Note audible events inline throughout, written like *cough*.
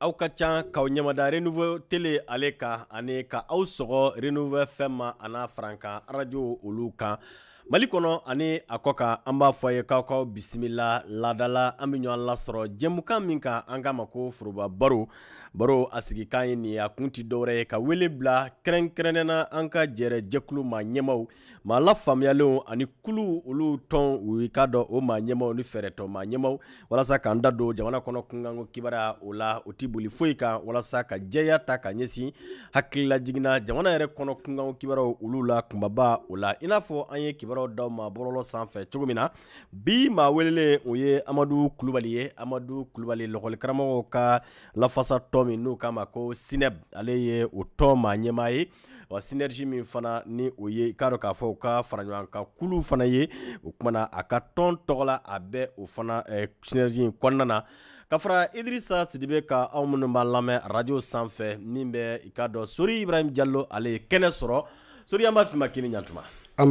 aw ka can k'aw ɲamada renouveau tele ale kan ani ka aw sɔgɔ renouveau fɛn ma a n'a farankan arajo olu kan mali kɔnɔ ani a kɔ kan an b'a fɔ a ye k'aw k'aw bisimila ladala an bɛ ɲɔgɔn lasɔrɔ jɛmukan min kan an k'a ma ko foroba baro baro a sigikan ye nin a kun ti dɔwɛrɛ ye ka wele bila kɛrɛnkɛrɛnnena an ka jɛrɛ jɛkulu ma ɲɛmaw ma lafaamuyalenw ani kulu olu tɔn u ka dɔn o ma ɲɛmaw ni fɛɛrɛtɔ ma ɲɛmaw walasa k'an da don jamana kɔnɔ kungango kibaruya o la u ti boli foyi kan walasa ka jɛya ta ka ɲɛsin hakililajiginna jamana yɛrɛ kɔnɔ kunkanko kibaruyaw olu la kunbaba o la i n'a fɔ an ye kibaruyaw daw ma bɔlɔlɔ sanfɛ cogo min na bi ma welelen o ye amadu kulubali ye amadu kulubali lɔgɔlikaramɔgɔw ka lafasa lafasatɔ tɔn nu kama ko sineb ale ye o tɔn maa ye wa sinɛrisi min fana ni o ye i k'a dɔ k'a fɔ u ka fara ka kulu fana ye o kumana a ka tɔn tɔgɔla a bɛ o fana eh, sinɛrisi in kɔnɔna na ka fara idrisa sidibe ka aw minnu b'a lamɛn radio sanfɛ min bɛ i k'a dɔ sori ibrahim jalo ale ye kɛnɛ sɔrɔ sori an b'a fima kini ɲatuma an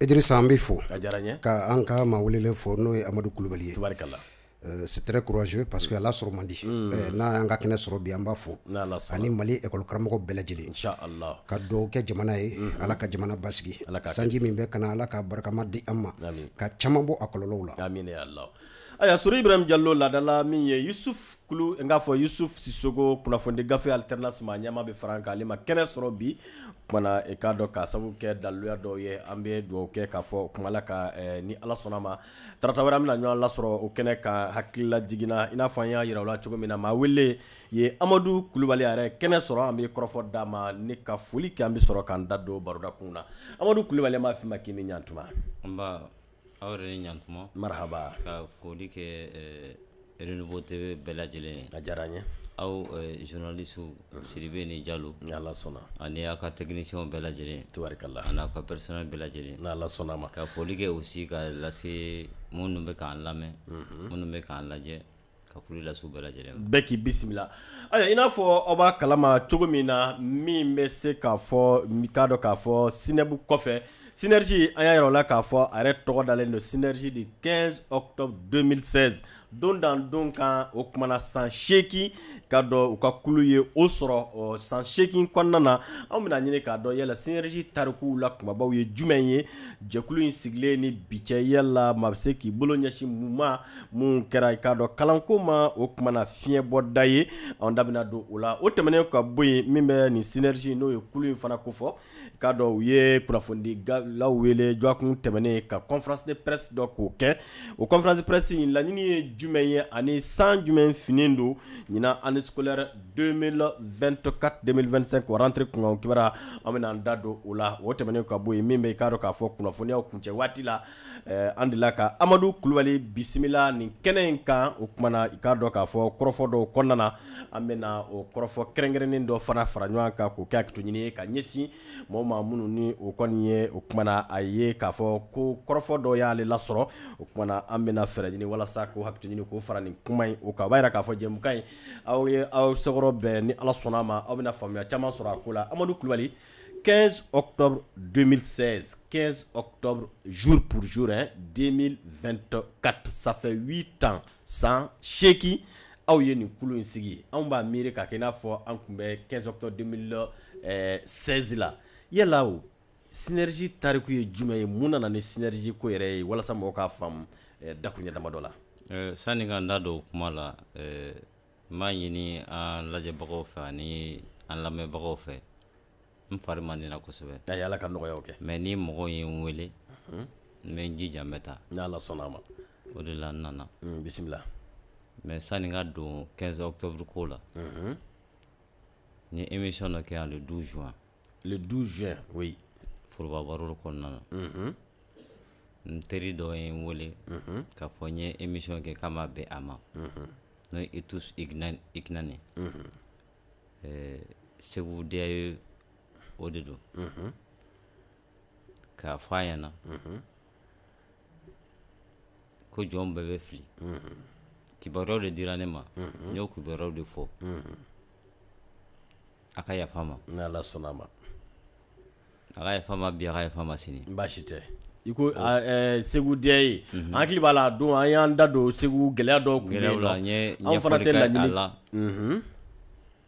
idrisa an b'i fo ka an ka ma welelen fo n'o ye amadu kulubali ye Euh, c'est très courageux parce que ala sur man hmm. euh, n'a y'an ka kɛnɛ sɔrɔ bi an ani mali école karamɔgɔ bɛɛ lajɛlen ka dɔw kɛ jamana ye ala sanji min bɛ kana ala ka barakamadi amma, an ma ka caman bɔ a kɔlɔlɔw la A y'a sɔrɔ Iburahimu Jalo laadala min ye Yusufu Kulu n'a fɔ Yusufu Sisoko kunnafoni gafe alternance ma ɲɛmaa be far'a kan ale ma kɛnɛ sɔrɔ bi o kumana i k'a dɔn k'a sabu kɛ daluya dɔw ye an bɛ dugawu kɛ k'a fɔ o kuma la ka ni Ala sɔnn'a ma tarata wɛrɛ an bɛna ɲɔgɔn lasɔrɔ o kɛnɛ kan hakilila jigina i n'a fɔ an y'a yira aw la cogo min na maa welelen ye Amadu Kulibali a yɛrɛ ye kɛnɛ sɔrɔ an bɛ kɔrɔfɔ d'a ma ni ka foli kɛ an bɛ sɔrɔ k'an da don baroda kun na Amadu Kulibali an b'a f'i ma k'i ni ɲantuma, nba aw yɛrɛ ni ɲantuma marahaba ka foli kɛ eh, renouveau tv bɛɛ lajɛlen ye a diyara n ye aw eh, journalistw mhm. siribe ni jalo ni ala sɔnna ani aw ka techniciens bɛɛ lajɛlen tubarikala ani aw ka personnel bɛɛ lajɛlen ni ala sɔnna ma ka foli kɛ aussi ka lase minnu bɛ k'an lamɛn minnu bɛ k'an lajɛ ka foli mhm. u bɛɛ lajɛlen bɛɛ k'i bisimila ayiwa i n'a fɔ aw b'a kalama cogo min na min bɛ se k'a fɔ k'a dɔn k'a fɔ sinɛbu kɔfɛ Synergie, an y'a yira la k'a fɔ a yɛrɛ tɔgɔ dalen don Synergie du 15 octobre 2016 don dan don kan o kumana san 8 ka dɔn u ka kulu ye o sɔrɔ ɔ san 8 kɔnɔna na anw bɛna ɲini k'a dɔn yala Synergie tarikuw la kumabaw ye jumɛn ye jɛkulu in sigilen ni bi cɛ yala maa bɛ se k'i bolo ɲɛsin mun ma mun kɛra i k'a dɔn kalanko ma o kumana fiɲɛbɔda ye anw da bɛna don o la o tɛmɛnen ka bɔ yen min bɛ nin Synergie n'o ye kulu in fana kofɔ K'a dɔn u ye kunnafonidilaw wele jɔkun tɛmɛnen ka kɔnfi de presse dɔ k'o kɛ o de presse presi laɲini ye jumɛn ye ani san jumɛn fini don ɲinan anisolɛ scolaire 2024 2025 2 te kunkan kiba an bɛ'an da don o la o tɛmɛnen ka bɔ yen min bɛ k'a dɔn k'a fɔ kunnafoniyaw kun cɛ waati la an de la ka amadu kulubali bisimila nin kɛnɛ in kan o kumana i k'a dɔn k'a fɔ kɔrɔfɔ dɔw kɔnɔna an bɛna o kɔrɔfɔ kɛrɛnkɛrɛnnen dɔ fana fara ɲɔgɔn kan k'o kɛ a to ɲini ka ɲɛsin mɔgɔ ma minnu ni o kɔni ye o kumana a ye k'a fɔ ko kɔrɔfɔ dɔ y'ale lasɔrɔ o kumana an bɛna fɛɛrɛ ɲini walasa ko hakili ɲini k'o fara nin kuma in o kan o b'a yira k'a fɔ jɛmukan in aw ye aw sɛgɛrɛ bɛɛ ni ala sɔnna a ma aw faamuya sɔrɔ a ko la Amadu Kulibali 15 octobre 2016 15 octobre jour pour jour hein 2024 ça fait 8 ans sans seegin aw ye nin kulu in sigi anw b'a miiri k'a kɛ i n'a fɔ an tun bɛ 15 octobre 2016 la yala o sinɛriji tariku ye juma ye mun nana ni sinɛriji ko yɛrɛ ye walasa mɔgɔ k'a faamu eh, dakuɲɛ damadɔ la eh, sani ka da don kuma la eh, n b'a ɲini an lajɛbagaw fɛ ani an lamɛnbagaw fɛ n fari man dina kosɛbɛ y'ala ka nɔgɔyaw kɛ mɛ ni mɔgɔ ye n wele n bɛ n jija n bɛ ta n'ala sɔnna ma o de la n nana mm, bisimila mɛ sani ka don 15 octobre ko la mm -hmm. ni émission dɔ kɛ yan le 12 juin le 12 juin oui foroba baro kɔnɔna mhm. na n teri dɔ ye n wele mhm. k'a fɔ n ye émission ke k'a ma bɛn a ma mhm. n'o ye etus ignani segu diya ye o de hmm k'a fayana a ɲɛna ko jɔn bɛɛ hmm fili kibaruyaw de dira ne ma hmm y'o kibaruyaw de fɔ a ka yafa ma n'ala sɔnna ma A ka yafa bi a ka yafa sini baasi tɛ i ko Segu diya ye mhm. an hakili b'a la a don an y'an da don Segu gɛlɛya dɔw tun bɛ yen nɔ an fana tɛ laɲini unhun mhm.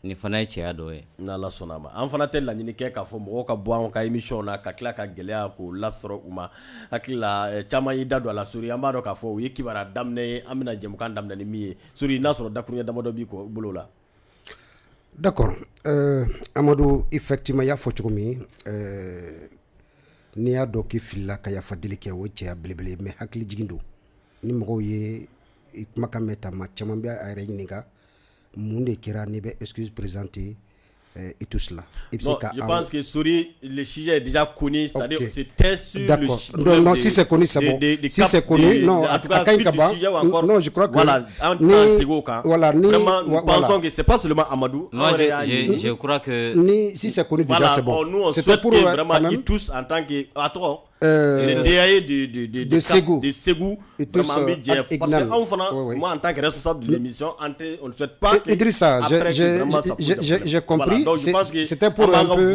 nin fana ye cɛya dɔ ye n'Ala sɔnn'a ma an fana tɛ laɲini kɛ k'a fɔ mɔgɔw ka bɔ an ka émission na ka tila ka gɛlɛya k'o lasɔrɔ u ma hakili la caman y'i da don a la Sori an b'a dɔn k'a fɔ u ye kibaruya daminɛ ye an bɛna jɛmukan daminɛ ni min ye Sori n'a sɔrɔ dakuruɲɛ damadɔ b'i kɔ bolo la d' accord euh, Amadou effectivement euh, i y'a fɔ cogo min n'i y'a dɔn k'i filila ka yafa deli kɛ o cɛya belebele mais hakili jigin don ni mɔgɔw ye i kumakan mɛn ta ma caman bɛ a yɛrɛ ɲininka mun de kɛra n'i bɛ excuse présenter et tout cela. je pense que Souris, le sujet est déjà connu, c'est-à-dire okay. c'était sur le sujet. Non, si c'est connu, c'est bon. si c'est connu, non, en tout cas, euh, non, je crois que. Voilà, en ni, voilà, ni, Vraiment, nous pensons que c'est pas seulement Amadou. Moi, je, je, crois que. si c'est connu, déjà, c'est bon. Nous, on souhaite pour, euh, vraiment, ils tous, en tant que. À toi, hein. Euh, de, Ségou. De Et euh, Parce qu'en moi en tant que responsable de l'émission, on ne souhaite pas. Idrissa, j'ai compris. C'était pour un peu.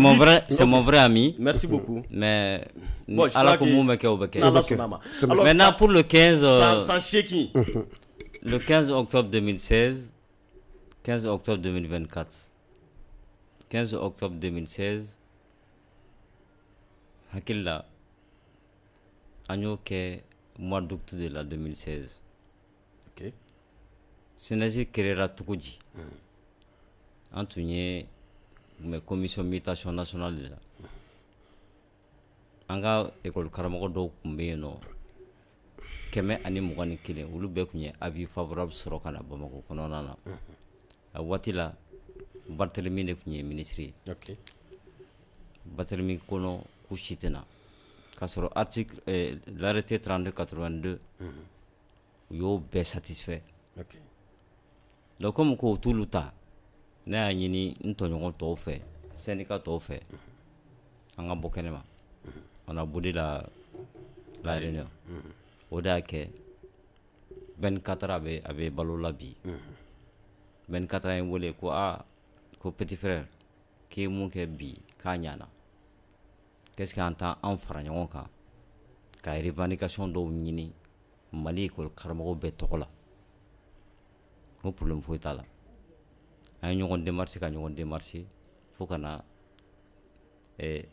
mon vrai, c'est mon vrai ami. Merci beaucoup. Mais bon, que... Maintenant pour le 15. Euh, le 15 octobre 2016, 15 octobre 2024, 15 octobre 2016. Akilla. la mois de la 2016 OK n'est ce tout tun bɛ komisɔn mitasiɔn nasɔnal de la an ka ekɔli karamɔgɔ dɔw tun bɛ yen kɛmɛ ani mugan ni kelen olu bɛɛ tun ye avis favorable sɔrɔ ka na bamakɔ kɔnɔna na a waati la Barthélemy de tun ye ministre ye Barthélemy kɔnɔ k'u si tɛna k'a sɔrɔ article eh, l'arrêté 3282 u mhm. y'o bɛɛ satisfait donc komi k'o t'olu ta ne y'a ɲini n tɔɲɔgɔn tɔw fɛ sɛnika tɔw fɛ an ka bɔ ona bodi la la réunion o ke, y'a kɛ 24 abe a bɛ balo bi bɛn katara ye n wele ko a ko petit frère k'i mun bi k'a ɲana qu'est-ce que an ta anw fara ɲɔgɔn kan ka revendication dɔw ɲini mali école karamɔgɔw bɛɛ tɔgɔ la ko problème foyi an ye ɲɔgɔn demarisi ka ɲɔgɔn qu'on fo eh,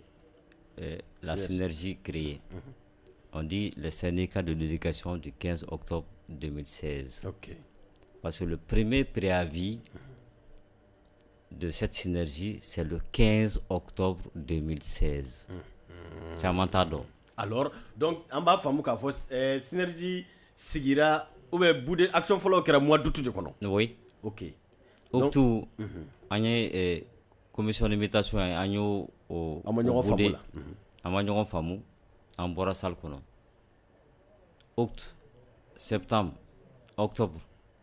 eh, la synergie créée. Mhm. On dit le syndicat de l'éducation du 15 octobre 2016. Parce que le premier préavis de cette synergie, c'est le 15 octobre 2016. un Mm Alors, donc, en bas, Famou la eh, synergie, Sigira, ou bien, Action Follow, mois d'août Oui. Ok. o an ye commission d'invitation ye eh, an y'o o bude an ma ɲɔgɔn faamu an bɔra salle kɔnɔ oct septembre octobre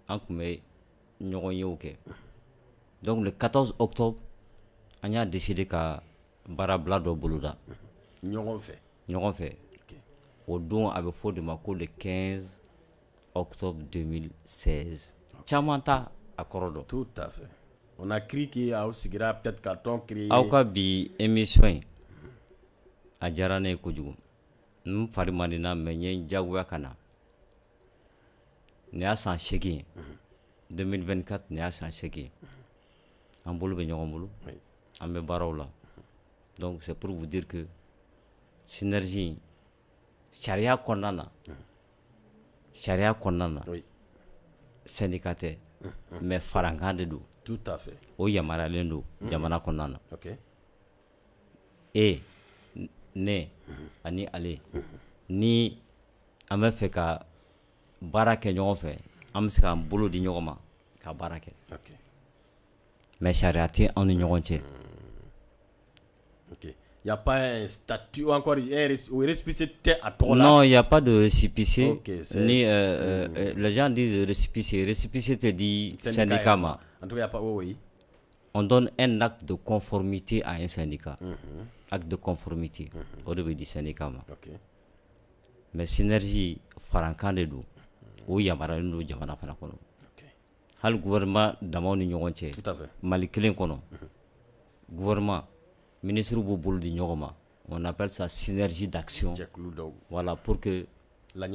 an tun bɛ ɲɔgɔn yew kɛ donc le 14 octobre an y'a décidé ka baarabila dɔ boloda ɲɔgɔn mhm. fɛ ɲɔgɔn fɛ o don a be fɔ de ma ko le 15 octobre 2016 caaman ta a kɔrɔ dɔn tout à fait on a cru que aw sigira peut-être ka tɔn créer aw ka bi émission in a diyara ne ye kojugu n fari man di n na mais n ye n diyagoya ka na nin y'a san seegin ye 2024 nin y'a san seegin ye an bolo bɛ ɲɔgɔn bolo an bɛ baaraw la donc c'est pour vous dire que synergie sariya kɔnɔna na sariya kɔnɔna na syndicat tɛ mɛ farankan de do tout à fait o yamaruyalen don mm. jamana kɔnɔna na ok e ne ani ale ni an bɛ fɛ ka baara kɛ ɲɔgɔn fɛ an bɛ se k'an bolo di ɲɔgɔn ma ka baara kɛ mɛ sariya tɛ anw ni ɲɔgɔn cɛ mm. Il n'y a pas un statut ou encore un récépissé à toi Non, il n'y a pas de récipice. ni, euh, euh, euh, les gens disent récipice. Récipice, te dit syndicat. En tout cas, il n'y a pas. oui. On donne un acte de conformité à un syndicat. Mmh. Acte de conformité. Au début du syndicat. Mais synergie, farankan de do. o yamaruyalen don jamana fana gouvernement, hali guwɛrɛma damaw fait. ɲɔgɔn cɛ mali kelen kɔnɔ mhm. gouvernement Ministre b'u di on appelle ça synergie d'action voilà pour que la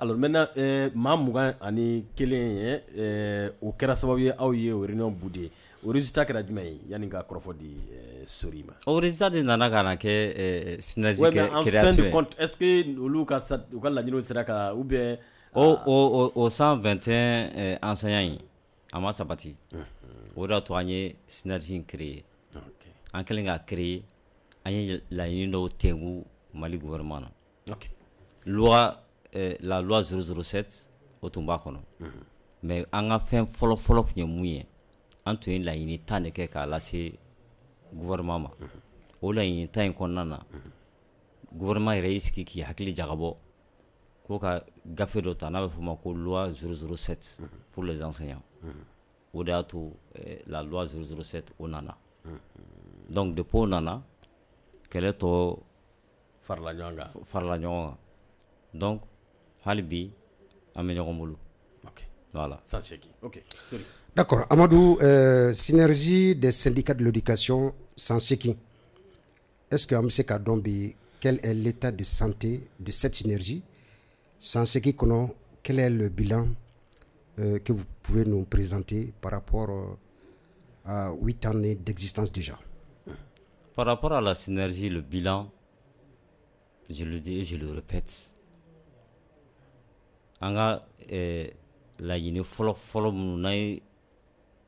alors maintenant je euh, ani kelen ye ɛɛ euh, o kɛra sababu ye au réunion boudé au résultat euh, résultat de na en fin de compte est-ce que nous avons ou bien Au ah. 121 enseignants à o de y'a to an ye sinɛrisi in créé okay. an kɛlen k'a créé an ye laɲini mali gouvernement na loi eh, la loi 007 o tun b'a mhm. mais an ka fɛn fɔlɔfɔlɔ tun ye mun ye an tun ye laɲini tan gouvernement ma mm -hmm. o laɲini tan in kɔnɔna mhm. gouvernement yɛrɛ y'i sigi k'i hakili jagabɔ ko ka gafe dɔ ta n'a bɛ ma ko loi 007 mhm. pour les enseignants ou de la loi 007 au nana donc depuis au nana quel est ton? temps de faire donc halbi bi an ok voilà Ok. D'accord. Amadou, synergie des syndicats de l'éducation sans Est-ce que M. Kadombi, quel est l'état de santé de cette synergie Sans Kono, quel est le bilan euh, que vous pouvez nous présenter par rapport euh, à huit années d'existence déjà Par rapport à la synergie, le bilan, je le dis et je le répète, an et eh, la laɲini follow minnu n'a ye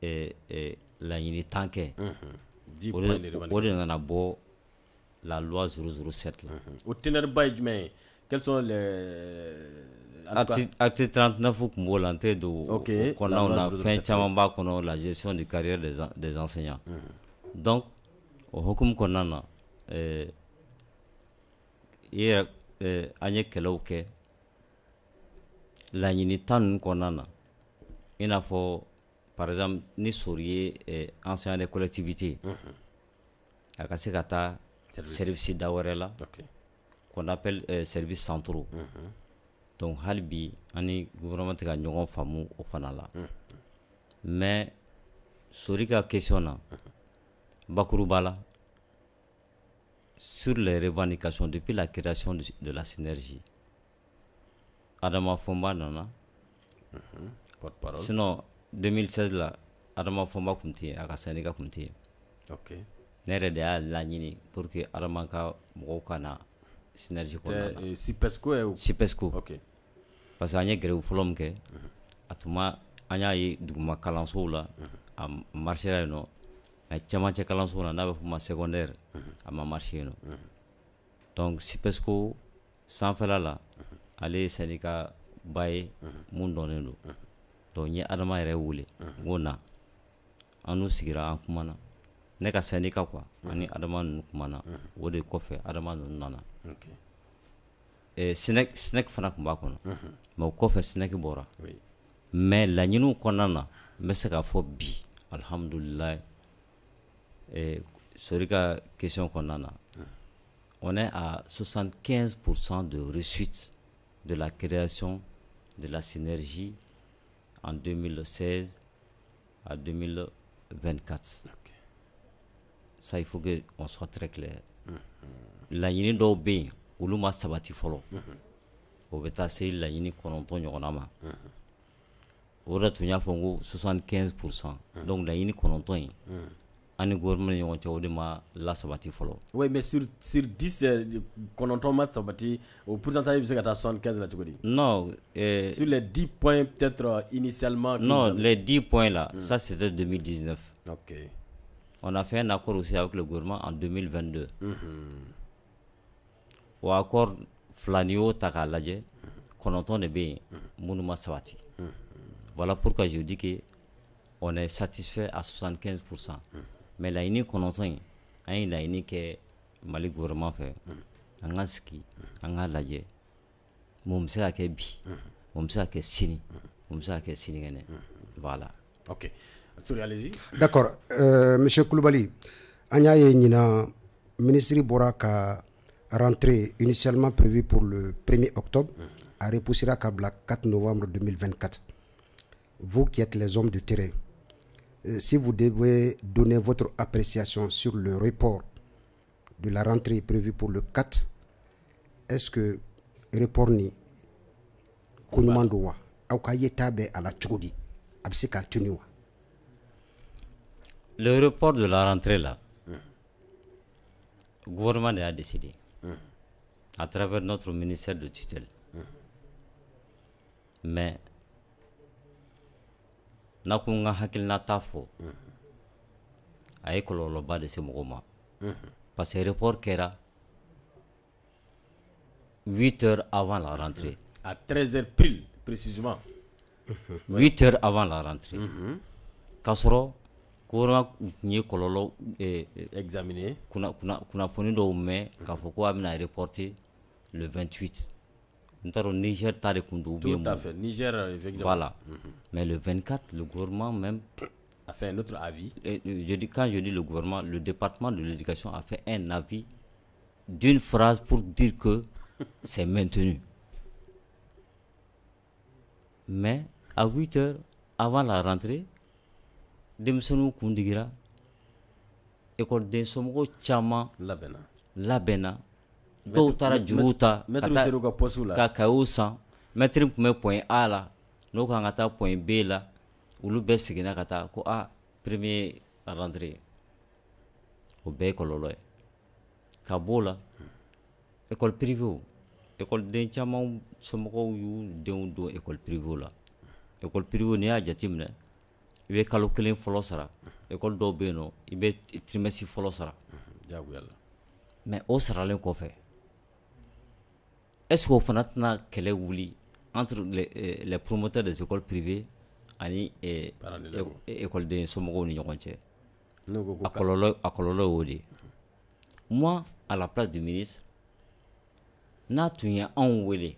eh, eh, laɲini tan mhm. la loi 007 mhm. au mm -hmm. o quels sont les Acte 39 tun b'o la n tɛ don o kɔnɔnaw na fɛn b'a kɔnɔ la gestion de carrière des en des enseignants mm. donc au hokumu kɔɔna eh, eh, na ɛɛ i yɛrɛ ɛɛ an ye kɛlɛw kɛ laɲini 10 ninnu kɔɔna par exemple ni Sori ye eh, enseignant des collectivités unhun a ka service da ok qu'on appelle euh services centraux mm-hmm. Donc hali bi an ni gouvernement tɛ ka ɲɔgɔn faamu o fana la mais Sori ka question na bakuruba la sur les revendications depuis la création de la synergie Adama Fomba nana porte-parole sinon 2016 la Adama Fomba tun tɛ yen a ka syndicat tun tɛ ok ne yɛrɛ de y'a laɲini pour que Adama ka mɔgɔw ka na synergie kɔnɔna na CIPESCO euh, ye CIPESCO ok parce que an ye gɛrɛw fɔlɔ min kɛ a tuma an y'a ye duguma kalansow la a marchera yen nɔ mais cɛmancɛ kalanso na n'a bɛ f'o secondaire a ma marché yen nɔ donc CIPESCO sanfɛla la ale ye syndicat ba ye mun dɔnnen do donc n ye Adama yɛrɛ wele n ko na an n'u sigira an kumana ne ka syndicat quoi ani Adama nunu kumana o de kɔfɛ Adama nunu nana Eh, snɛk fana kun b'a kɔnɔ ma o kɔfɛ snɛk bɔra ma laɲiniw kɔnna na n bɛ et k'a fɔ bi alhamdulilahi eh, sori on est à 75% de réussite de la création de la synergie en 2016 à 2024. Ça, il faut qu'on soit très clair. La -hmm. La ligne olu ma folo. fɔlɔ o la taa se laɲini kɔnɔntɔn ɲɔgɔnna ma 75%. donc la kɔnɔntɔn in an ni gouvernement ni de ma lasabati fɔlɔ oui mais sur sur 10 euh, kɔnɔntɔn ma sabati o pourcentage bɛ se ka taa 75 la cogo non euh, sur les 10 points peut-être euh, initialement non les 10 points là ça c'était 2019 ok on a fait un accord aussi avec le gouvernement en 2022 mm wa accord fila taka ta k'a lajɛ kɔnɔntɔn de be yen minnu ma sabati voilà pourquoi je dis que on est satisfait à 75 pourcent mais laɲini kɔnɔntɔn ye an ye laɲini kɛ mali gouvernement fɛ an ka sigi an k'a lajɛ mun bɛ se ka kɛ bi mun bɛ se ka kɛ sini mun bɛ se ka kɛ sinikɛnɛ voilà ok d'accord euh, monsieur kulubali an y'a ye ɲina minisiri bɔra ka rentrée initialement prévue pour le 1er octobre à repoussera Kabla 4 novembre 2024. Vous qui êtes les hommes de terrain, euh, si vous devez donner votre appréciation sur le report de la rentrée prévue pour le 4, est-ce que report ni la Le report de la rentrée là, le gouvernement a décidé à travers notre ministère de tutelle. Mais je ne sais pas si de ce parce que report sera 8 heures avant la rentrée à 13 heures pile précisément 8 heures avant la rentrée mhm. k'a kuna ni kololo eh, eh examiné kuna kuna kuna foni amina reporté le 28 ntaro niger ta de kundu bien tout à fait niger euh, voilà mhm. mais le 24 le gouvernement même a fait un autre avis je dis quand je dis le gouvernement le département de l'éducation a fait un avis d'une phrase pour dire que *laughs* c'est maintenu mais à 8 heures avant la rentrée denmisɛnninw kun digira ekɔliden somɔgɔw caman labɛnna labɛnna dɔw taara juruw ta ka kayew san mɛtiri tun bɛ pɔin a la n'o kan ka taa pɔin b la olu bɛɛ seginna ka taa ko a premier rentrée o bɛɛ ye kɔlɔlɔ ye ka b'o la ekɔli privéw ekɔliden caman somɔgɔw y'u denw don ekɔli privéw la ekɔli privéw ni y'a jate minɛ i bɛ kalo kelen fɔlɔ sara ekɔli dɔw bɛ yen nɔ i bɛ tirimɛsi fɔlɔ sara jagoya la mɛ o saralen kɔfɛ est o fana tɛna kɛlɛ wuli entre les, euh, les promoteurs des écoles privées ani euh, écolidenw somɔgɔw ni ɲɔgɔn cɛ a kɔlɔlɔ y'o de moi à la place du ministre n'a tun ye anw wele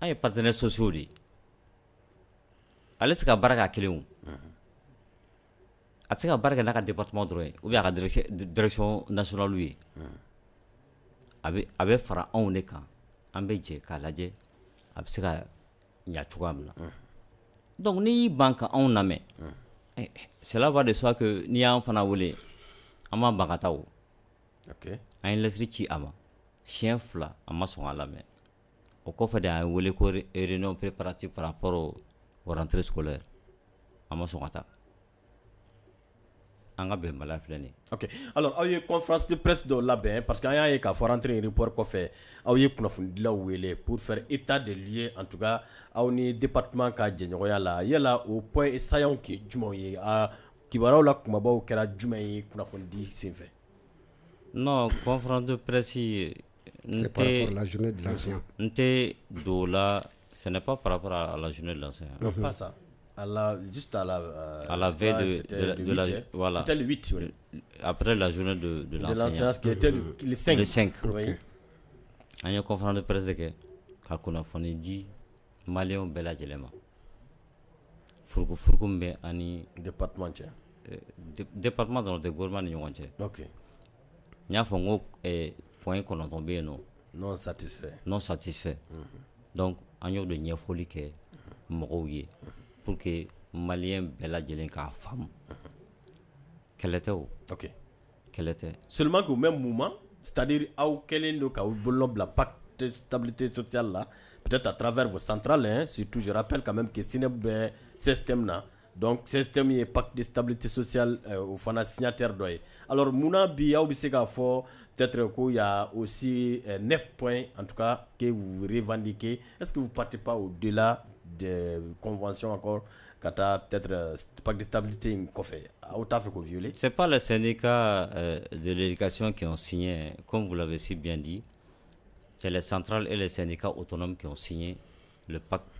An ye partenaires sociaux de ale a kelen a ka département bien a direction direction nationale lui a bɛ a bɛ fara anw de kan an bɛ jɛ a donc n'i y'i ban ka anw eh, cela va de soi que n'i à fana wele an b'an ban ka taa o an ye lettre ci a ma a O kɔfɛ de a ye wele ko réunion préparative par rapport aux rentrées scolaires a ma sɔn ka taa an ka bɛnbaliya filɛ nin ye, ok alors aw ye conférence de presse dɔ labɛn parce que an y'a ye k'a fɔ rentrée report kɔfɛ aw ye kunnafonidilaw wele pour faire état de lieux en tout cas aw ni département ka jɛɲɔgɔnya la yala o point saillant kun ye jumɛnw ye aa kibaruyaw la kumabaw kɛra jumɛn ye kunnafonidi senfɛ non conférence de presse c'est par rapport à la journée de l'enseignant. ce n'est pas par rapport à la journée de l'ancien. Mm -hmm. Pas ça. À la, juste à la, euh, à la veille de, de, la, de 8, la hein. voilà. C'était le 8, oui. Après la journée de, de l'enseignant. qui était le, le, 5. Le 5. Okay. an ye conférence de presse de ka kunnafoni di maliyɛnw bɛɛ lajɛlen ma furuku furuku min ani département cɛ euh, département dɔrɔn tɛ gouvernement ni Ok. cɛ n Point qu'on entend bien non non satisfait non satisfait mhm. donc en a de nier kɛ que mhm. pour que malien Bella la k'a femme mhm. était était ok qu'elle était seulement qu'au même moment c'est à dire auquel quel don la pacte de stabilité sociale là peut être à travers vos centrales hein surtout je rappelle quand même que c'est bɛɛ système là donc système est pacte de stabilité sociale euh, au fond signataire la alors il bi aw peut-être aussi euh, neuf points en tout cas que vous revendiquez est ce que vous partez pas au delà de convention encore tu as peut-être euh, pacte de stabilité c'est pas le syndicat de l'éducation qui ont signé comme vous l'avez si bien dit c'est les centrales et les syndicats autonomes qui ont signé le pacte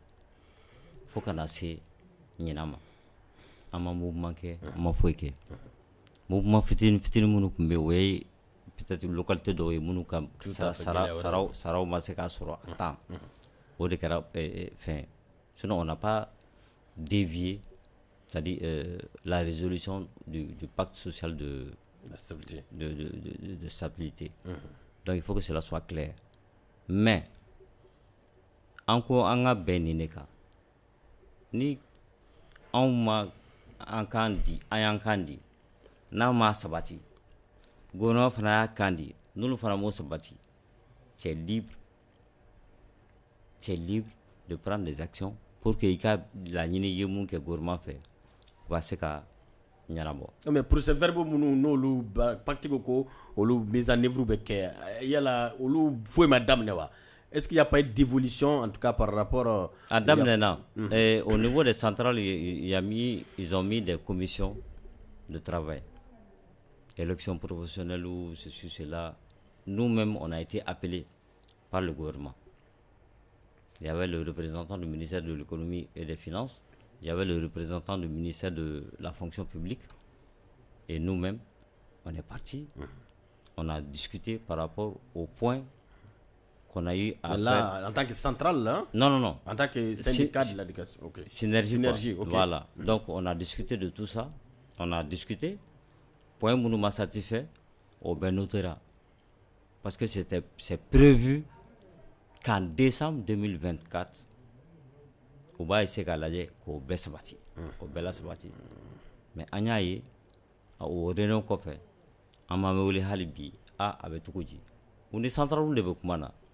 fo faut que se ɲina ma an un mouvement kɛ an ma foyi mouvement peut-être ka sinon on n'a pas dévié c'est-à-dire euh, la résolution du, pacte social de stabilité de, stabilité donc il faut que cela soit clair mais encore ni anw ma an kan di an y'an kan di n'a ma sabati gouvernement fana y'a kan di n'olu fana m'o sabati libre c'est libre de prendre des actions pour que i ka laɲini i ye mun kɛ gouvernement fɛ u ka se ka ɲɛnabɔ mais procès verbaux minnu n'olu pacte ko olu mise en œuvre bɛ kɛ yala olu foyi ma daminɛ wa est-ce qu'il n'y a pas eu d'évolution, en tout cas par rapport euh, à... Adam mhm. au niveau des centrales, ils ont mis des commissions de travail. Élections professionnelles ou ceci, cela. Nous-mêmes, on a été appelés par le gouvernement. Il y avait le représentant du ministère de l'économie et des finances, il y avait le représentant du ministère de la fonction publique, et nous-mêmes, on est partis. Mhm. On a discuté par rapport au point qu'on a eu à là, faire. en tant que centrale, Non, non, non. En tant que syndicat de l'éducation. Synergie. Synergie, Voilà. Mm. Donc, on a discuté de tout ça. On a discuté. Point nous m'a satisfait, au oh, Benotera. Parce que c'est prévu qu'en décembre 2024, au va essayer qu'à l'âge, Bessabati. Mm. Au Mais on a eu, au Réunion Kofé, on m'a mis au Halibi, à ah, Abetoukoudji. On est central de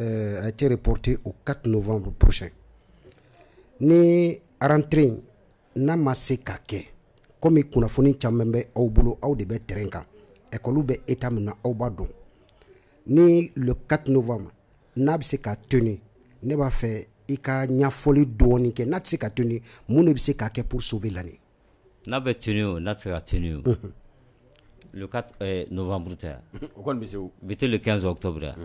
Euh, a été reporté au 4 novembre prochain ni a in n'a ma comme il kɛ komi kunnafoni caman bɛ aw bolo et de bɛ terrain kan ɛkɔliw na ni le 4 novembre n'a bɛ se ka tenir ne va faire i ka ɲɛfɔli dɔɔni kɛ n'a se ka tenir se pour sauver l'année Nabe tenu, tenir se le 4 euh, novembre tɛ o le 15 octobre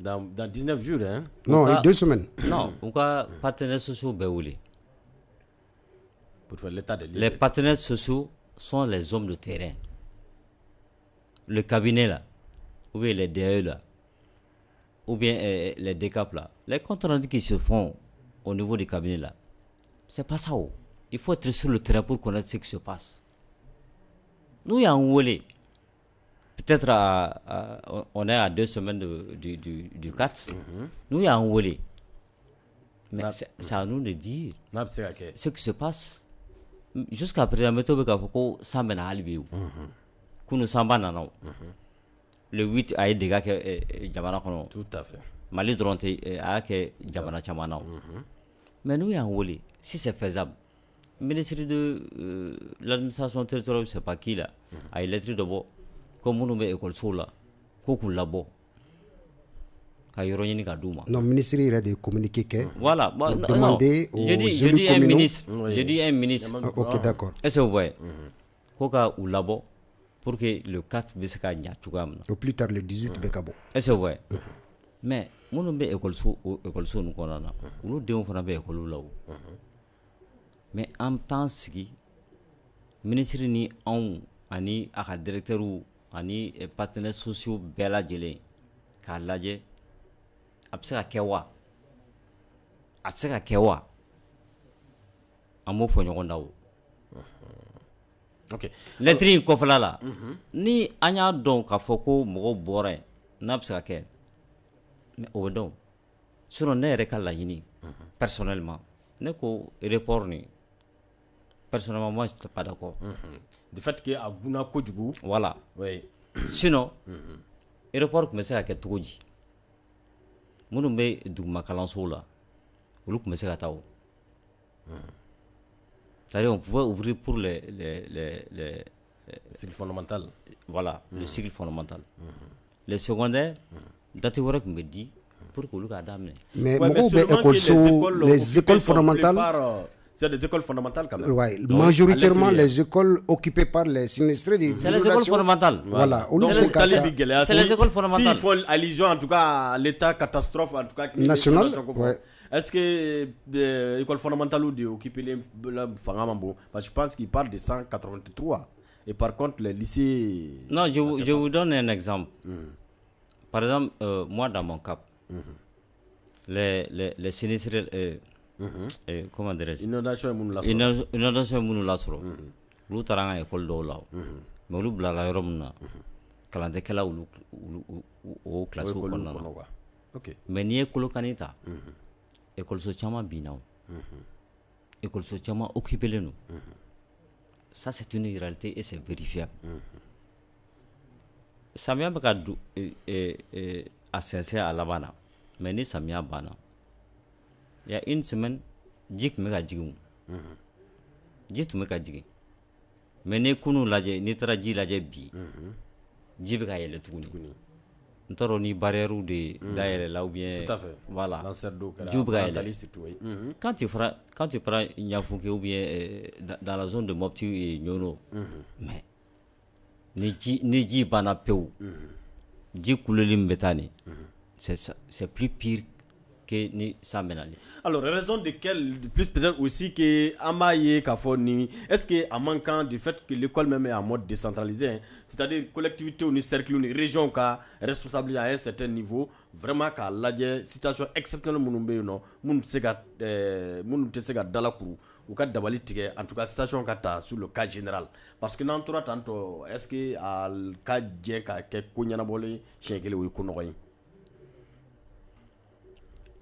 dans, dans 19 jours, hein Non, deux semaines. Non, pourquoi va partenaires sociaux Béoulé. Ben pour faire l'état lieux. Les partenaires sociaux sont les hommes de terrain. Le cabinet là, ou bien les DAE, là, ou bien euh, euh, les DECAP, là. Les comptes rendus qui se font au niveau du cabinet là, c'est pas ça. Oh. Il faut être sur le terrain pour connaître ce qui se passe. Nous, il y a un peut-être on est à deux semaines du, 4. Mhm. Nous, il y a un volet. Mais c'est à nous de dire ce qui se passe. Jusqu'à présent, mettons que ça mène à Alibi. Mhm. Kunu Samba Nanao. Mhm. Le 8 a faire des 8 a été Tout à fait. Mali Dronte eh, a eu des Mais nous, il y a un volet. Si c'est faisable le ministre de euh, l'administration territoriale, je ne sais pas qui là, mm -hmm ko minnu bɛ ekɔlisow la ko k'u labɔ ka yɔrɔ ɲini ka d'u ma non ministre yɛrɛ de ye communiqué kɛ voilà bah, non, demander non, aux dit, élus dit un ministre oui. j'ai dit un ministre ok d'accord est ce que vous voyez mhm. ko ka u labɔ pour que le 4 bɛ se ka ɲa cogoya min na au plus tard le 18 mm bɛ ka bɔ est ce que vous voyez mhm. mais minnu bɛ ekɔliso o ekɔliso ninnu kɔnɔna na mhm. olu denw fana bɛ ekɔliw la o mais en temps sigi ministre ni anw ani a ka directeurs ani partenaires sociaux bɛɛ lajɛlen k'a lajɛ a bɛ se ka kɛ wa a tɛ se ka kɛ wa an b'o fɔ ɲɔgɔn da o lɛtiri in kɔfɛla la ni an y'a dɔn k'a fɔ ko mɔgɔ bɔra n'a bɛ se ka kɛ o bɛ dɔn sinon ne yɛrɛ ka laɲini personnellement ne ko report ni personnellement, moi, je pas d'accord. Mhm. De fait, que à Voilà. Oui. Sinon, mhm. aéroport tun bɛ se à me à C'est-à-dire, on pouvait ouvrir pour les. les, les, le euh, cycle fondamental. Voilà, le mhm. cycle fondamental. Le secondaire, Les secondaires, date je pour que Mais pourquoi les écoles fondamentales. Euh, c'est des écoles fondamentales quand même. Oui, majoritairement les écoles occupées par les sinistrés. c'est les écoles fondamentales. Voilà, C'est les écoles fondamentales. Il faut allusion en tout cas à l'état catastrophe, en tout cas. National. Est-ce que l'école euh, fondamentale ou de par les Parce que je pense qu'il parle de 183. Et par contre, les lycées. Non, je, vous, donne un exemple. Par exemple, euh, moi dans mon cap, mhm. les, les, les sinistrés. Euh, Eh, comment dirais-je inondation ye minnu lasɔrɔ olu taara an ka ekɔli dɔw la mɛ olu bilala yɔrɔ min na kalantɛkɛla o kilasiw kɔnɔna na n'i ye kolokani ta ekɔliso caman binna o caaman caman occupelen don ça c'est une réalité et c'est vérifiable samiya bɛ ka eh, eh, a sɛnsɛn a laban na ni samiya banna il y a une semaine, je je suis ji je me suis n'i hmm. suis suis hmm. hmm. quand tu quand tu prends ou bien euh, dans la zone de Mopti et mais ni ni ji c'est plus pire que ni alors raison de quelle de plus peut-être aussi que Amaye, Kafoni, est ce que manquant du fait que l'école même est en mode décentralisé hein, c'est à dire collectivité, une cercle une région est responsable à un certain niveau vraiment k'a une situation exceptionnelle nous bɛ yen nɔ dans tɛ se ou en tout cas sur le cas général parce que nous tora est ce que a ka jɛ qui est ko ɲɛnabɔlen siɲɛ le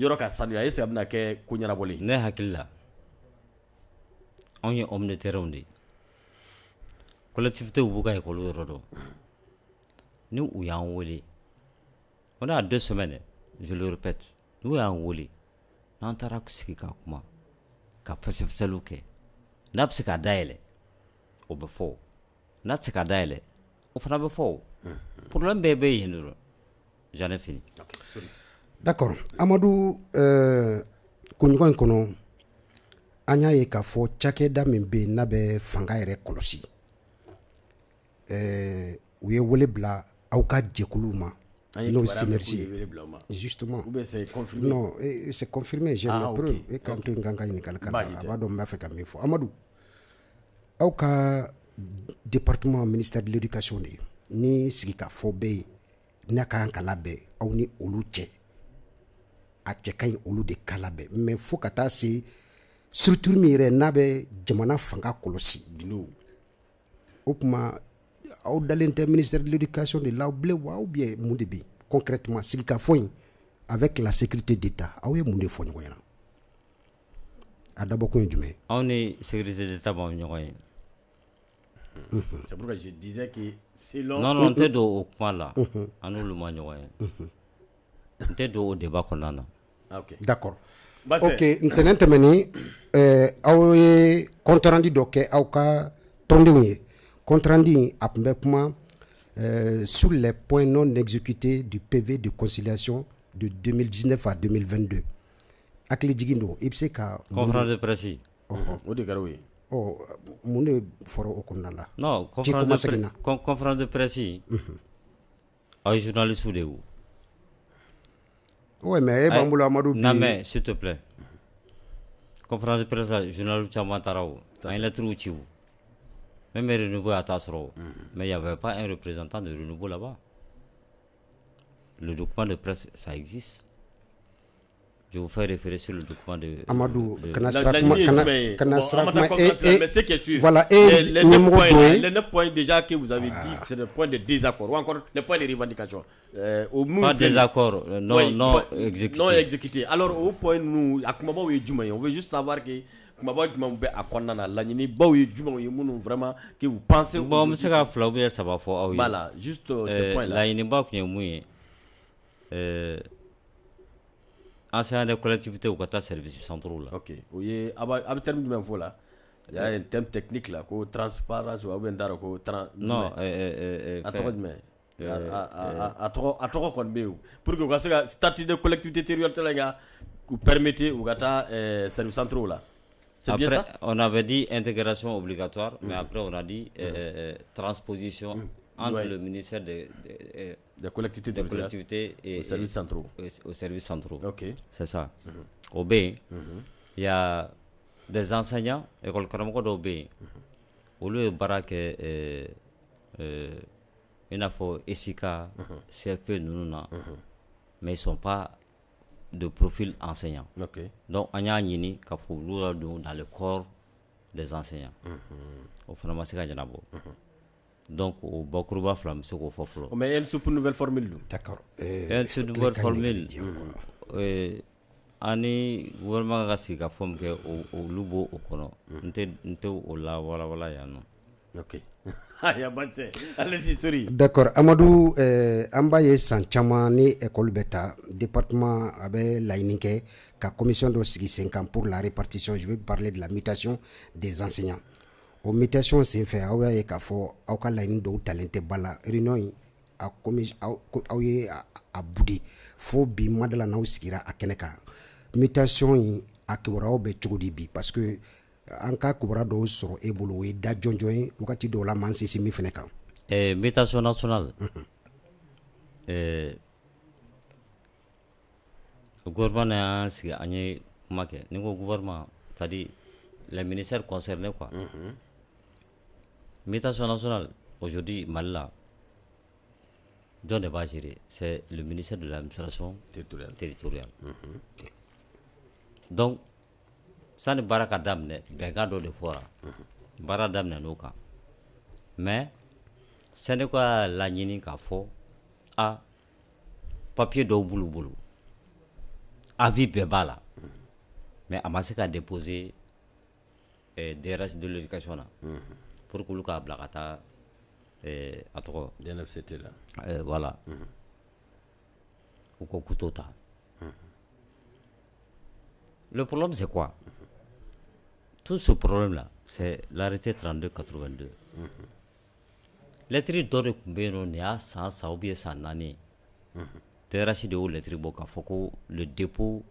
yɔrɔ ka sanuya est a bɛna kɛ ko ye. ne hakili la anw ye homme de terrain b'u ka yɔrɔ dɔ ni u y'an wele on a deux semaines je le répète n'u y'an wele n'an taara sigi ka kuma ka fɛsɛfɛsɛliw kɛ n'a bɛ se ka dayɛlɛ o be fɔ n'a tɛ se ka dayɛlɛ o fana hmm, be fɔ hmm. problème bɛɛ bɛ yen dɔrɔn fini. Okay d'accord amadu euh, kunɲɔgɔn in kɔnɔ an y'a ye k'a fɔ cakɛda min bɛ n'a bɛ fanga yɛrɛ kɔlɔsi ɛɛ euh, u ye wele bila aw ka jɛkuluw ma n'o ye synergie ye justement non c'est confirmé j'ai ah, preuve okay. e kan to n kan ka ɲininkali k'a a b'a dɔn n b'a fɛ ka min fɔ amadu aw ka département ministère de l'éducation de ni sigi k'a fɔ bɛ ye n'a kan ka labɛn aw ni olu cɛ a cɛ ka ɲi olu de kan labɛn mɛ fo ka taa se structure min yɛrɛ n'a bɛ jamana fanga kɔlɔsi o kuma aw dalen tɛ ministère de l'éducation de l'aw bilen wa ou bien mun de bɛ yen concrètement sigikafɔ in avec la sécurité d'état aw ye mun de fɔ ɲɔgɔn ɲɛna a dabɔkun ye jumɛn ye ni sécurité d'état b'anw ɲɔgɔn ye c'est pourquoi je disais que selon non non n tɛ don o kuma la an n'olu ma ɲɔgɔn ye n tɛ don o débat kɔnɔna na ah, okay. D'accord. Bah, ok ntɛnɛn tɛmɛni eh, aw ye kɔntarandi dɔ kɛ aw ka tɔndenw ye kɔntarandi a tun eh, sur les points non exécutés du PV de conciliation de 2019 à 2022 hakili jigin don i bɛ se ka. conférence oh, oh. Oh, mhm. de presse. o de kɛra o ye. ɔ mun de fɔra o non conférence de presse de presse. aw ye journaliste de ye o. Oui, mais eh, Non, mais s'il te plaît. Conférence de presse, journal tu as une lettre où tu Même renouveau à Tassro. Mhm. Mais il n'y avait pas un représentant de renouveau là-bas. Le document de presse, ça existe. Je vous fais référer sur le document de. Amadou, de, kana et, voilà, et les, les, neuf points, déjà que vous avez dit, c'est le point de désaccord, ou encore le point de revendication. Euh, pas de désaccord, euh, non, non, exécuté. non exécuté. Alors, au point, nous, à Kumaba et Djumay, on veut juste savoir que. Kumaba Djoumaï, on veut juste la que... Bao et Djoumaï, vraiment, que vous pensez. Bon, monsieur Gafla, ça va Voilà, juste euh, ce point-là. Bao, qui est Euh enseignants des collectivités au gata services service là. ok à ye a bɛ terme jumɛn il y y'a un terme technique là. Co transparence ou bien dara ko tran non eh, eh, eh, à trop à à à kɔni pour que vous statut de collectivité territoriale permettait au Ou u services centraux service centraux bien on avait dit intégration obligatoire, mais mm. après on a dit mm. transposition mm entre le ministère de, de collectivité et, au service centraux. Ok. C'est ça. Mhm. Au B, mhm. il y a des enseignants, école mais ils sont pas de profil enseignant. Donc on a un dans le corps des enseignants. Mhm. Au donc au bakuruba Flam, n bɛ Foflo. Oh, mais elle sous mais nouvelle formule don d'accord ɛɛ une nouvelle formule ɛɛ euh, euh, ani gouvernement kan ka sigikafɔ min kɛ o olu b'o o kɔnɔ hmm. n Wala n tɛ o Ok. yan nɔ ok d'accord Amadou ɛɛ an b'a école Beta, département a bɛ laɲini kɛ commission de sigi sen pour la répartition je vais parler de la mutation des enseignants o mutation senfɛ aw y'a ye k'a fɔ aw ka laɲini dɔw talen tɛ ba la réunion in a aw ye a bude fo bi madala n'aw sigira a kɛnɛ kan mutation yi a kibaruyaw bɛ cogo di bi parce que an ka kibaruya dɔw sɔrɔ e bolo o ye da jɔnjɔn ye wagati dɔw la man sinsin min fɛnɛ kan eh, mutation nationale gouvernement y'an sigi an ye kuma kɛ ni ko gouvernement c'est à dire les ministères concernés quoi nationale, aujourd'hui, Malla la, de C'est le ministère de l'administration territoriale. Mhm. Donc, sani ne ka daminɛ de fora Mm -hmm. Baara Mais, sɛnɛkɔ la laɲini k'a fɔ a papier do boulouboulou. Avis mhm. Mais a déposer eh, des restes de l'éducation mhm pour k'olu k'a bila eh, à taa là tɔgɔ eh, voilà u ko k'u t'o le problème c'est quoi tout ce problème là c'est l'arrêté 3282. 82 lɛtiri dɔ de tun bɛ yen nɔ nin y'a san ou bien mhm. de y'o lɛtiri bɔ k'a le dépôt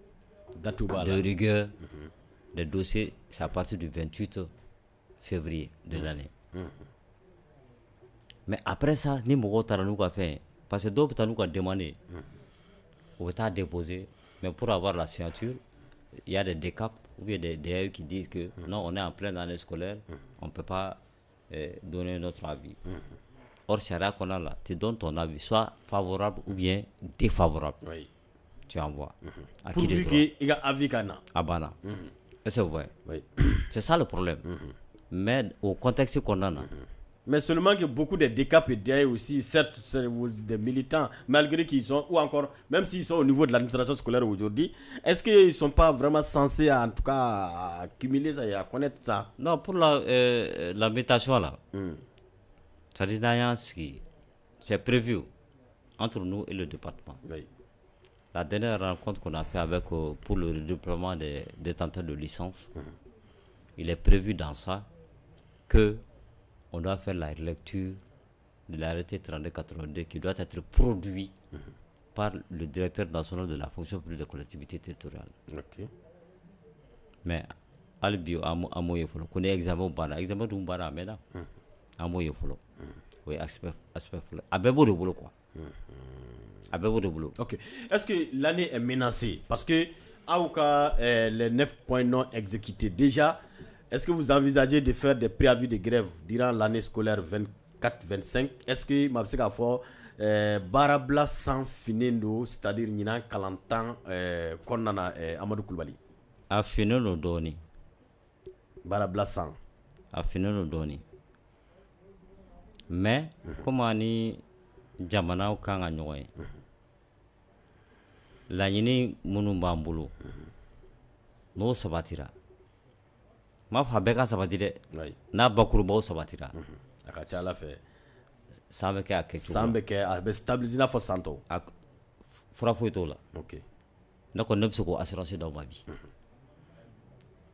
de rigueur mhm. des dossiers c'est à partir du 28 février de l'année. Mm. Mm. Mais après ça, ni mon taara ka fait. parce que dɔw bɛ demandé n'u ka mm. déposé mais pour avoir la signature il y a des décaps ou bien des DAE qui disent que non on est en pleine année scolaire on ne peut pas euh, donner notre avis. Or là qu'on a là, tu donnes ton avis soit favorable ou bien défavorable. Oui. Tu envoies. Mm-hmm. À qui avis À Bana. Mm-hmm. C'est ça le problème. Mm-hmm mais au contexte qu'on a mhm. mais seulement que beaucoup des décapités aussi, certes, des militants, malgré qu'ils sont, ou encore, même s'ils sont au niveau de l'administration scolaire aujourd'hui, est-ce qu'ils ne sont pas vraiment censés, en tout cas, accumuler ça et à connaître ça Non, pour la, euh, euh, la mutation là, hmm. c'est prévu entre nous et le département. La dernière rencontre qu'on a fait avec, euh, pour le redéploiement des détenteurs de licence, hmm. il est prévu dans ça que on doit faire la lecture de l'arrêté 3282 qui doit être produit mhm. par le directeur national de la fonction publique de collectivité territoriale. Ok. Mais Albio amoye qu'on kone examen bana examen Mbana, bana moi il faut. oui aspect aspect folo abebo de boulot, quoi abebo de boulot. OK est-ce que l'année est menacée parce que Aouka, les 9 points non exécutés déjà est-ce que vous envisagez de faire des préavis de grève durant l'année scolaire 24-25 Est-ce que ma bɛ euh, Barabla eh, baarabila san c'est-à-dire ɲinan kalantan eh, kɔnɔna na eh, Amadu Kulubali? A finnen don dɔɔnin. Baarabila san. A Mais comme -hmm. komi ani jamanaw kan ka ɲɔgɔn ye. Mm -hmm. N'o sabatira m'a fa bɛɛ sabati n'a bakurubaw sabatira a ka ca ala fɛ san bɛ kɛ a kɛcogo san bɛ kɛ a bɛ stabilise n'a fɔ san tɔw fura foyi t'o la ne kɔni ne bɛ se k'o assurance d'aw ma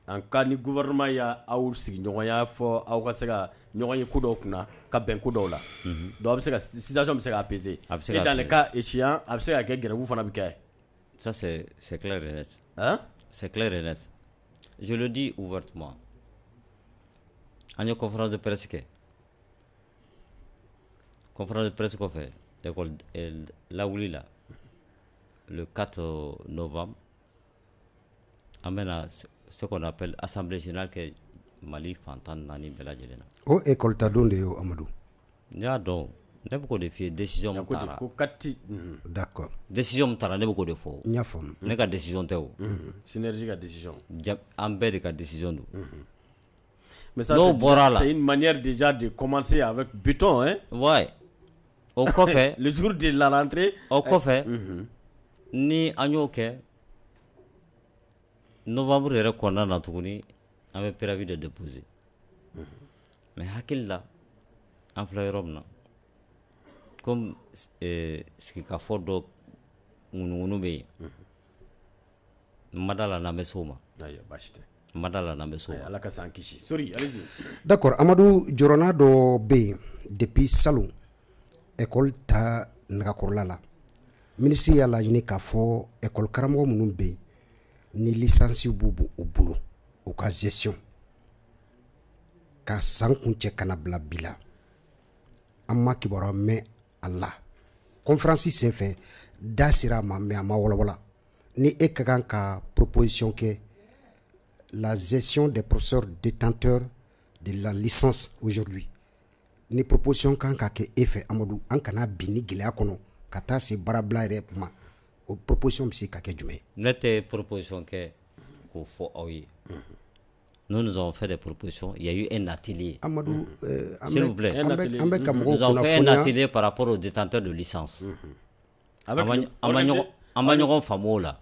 en cas ni gouvernement y'a aw sigiɲɔgɔnya fɔ aw ka se ka ka bɛn ko dɔw la donc situation bɛ se et dans le cas échéant a aké se ka kɛ ça c'est c'est clair et Ah? c'est clair et je le dis ouvertement. En une conférence de presse, conférence de presse qu'on fait, l'école Laoulila, le 4 euh, novembre, amène à ce qu'on appelle Assemblée générale que Mali Fantan Nani Bela Jelena. Oh, école Amadou. a ne bɛ k'o de f'i ye décision min taara ko kati d'accord décision min taara ne bɛ k'o de fɔ n y'a faamu ne ka décision tɛ o synergie ka décision ja an bɛɛ de ka décision don mais ça c'est c'est une manière déjà de commencer avec béton hein ouais o kɔfɛ *laughs* le jour de la rentrée o eh, kɔfɛ ni an y'o kɛ novembre yɛrɛ kɔnɔna na tuguni an bɛ préavis de déposer mais hakili la an filɛ yɔrɔ min na komi sigikafɔ dɔ ŋunuŋunu bɛ yen mada la n'an bɛ s'o ma baasi tɛ mada la n'an bɛ s'o san kisi sori allez d'accord amadu jorona dɔ bɛ depuis salon école ta nɛgɛkɔrɔla la minisiri y'a laɲini k'a fo école karamɔgɔ minnu be ni lisansi b'u u bolo u ka gestion ka san kuncɛ kana bila bi la an ma kibaruya a la conférence senfɛ da sera ma mère, a ma voilà ni e ka kan ka proposition que la gestion des professeurs détenteurs de la licence aujourd'hui ni proposition kan ka kɛ e fɛ amadu an kana bini ni gɛlɛya kɔnɔ ka taa se baarabila yɛrɛ kuma proposition bɛ se ka kɛ jumɛn proposition kɛ k'o fɔ nous, nous avons fait des propositions. Il y a eu un atelier. Amadou, mm. euh, s'il vous plaît. Nous avons fait un atelier par rapport aux détenteurs de licence. avec un ɲɔgɔn faamu o la.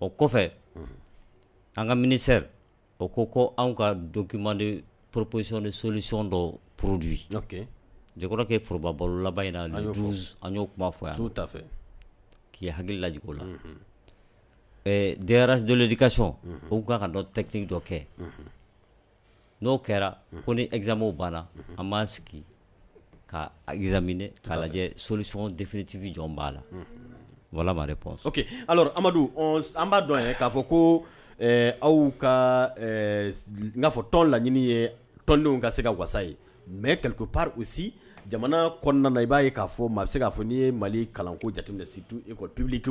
O ministère Au coco, ko document de proposition de solution de produits. – Ok. Je crois que foroba probable, laban in le 12 ans. Hein. Tout à fait. Qui est lajigin la. Mm-hmm. DRH de l'éducation o kun kan mhm. ka dɔ technique dɔ kɛ n'o kɛra ko ni examen banna an b'an sigi ka examiner k'a lajɛ solution définitive jɔn b'a la mhm. voilà ma réponse ok alors amadou an b'a dɔn yɛrɛ k'a fɔ ko eh, aw ka eh, n k'a fɔ tɔn laɲini ye tɔndenw ka se ka wasa ye mais quelque part aussi jamana kɔnɔna na i b'a ye k'a fɔ maa bɛ se k'a fɔ n'i ye Mali kalanko jateminɛ surtout école publique